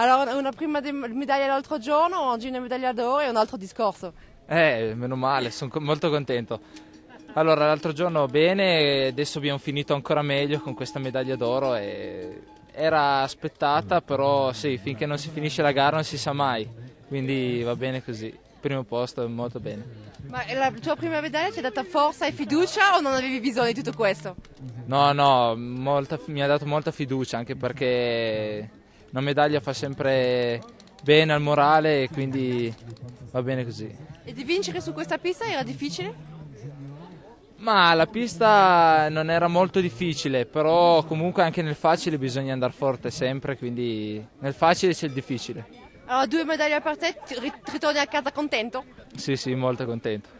Allora, una prima medaglia l'altro giorno, oggi una medaglia d'oro e un altro discorso. Eh, meno male, sono molto contento. Allora, l'altro giorno bene, adesso abbiamo finito ancora meglio con questa medaglia d'oro e era aspettata, però sì, finché non si finisce la gara non si sa mai, quindi va bene così. Primo posto, molto bene. Ma la tua prima medaglia ti ha dato forza e fiducia o non avevi bisogno di tutto questo? No, no, molta, mi ha dato molta fiducia anche perché una medaglia fa sempre bene al morale e quindi va bene così. E di vincere su questa pista era difficile? Ma la pista non era molto difficile, però comunque anche nel facile bisogna andare forte sempre, quindi nel facile c'è il difficile. Allora, due medaglie per te, ritorni a casa contento? Sì, sì, molto contento.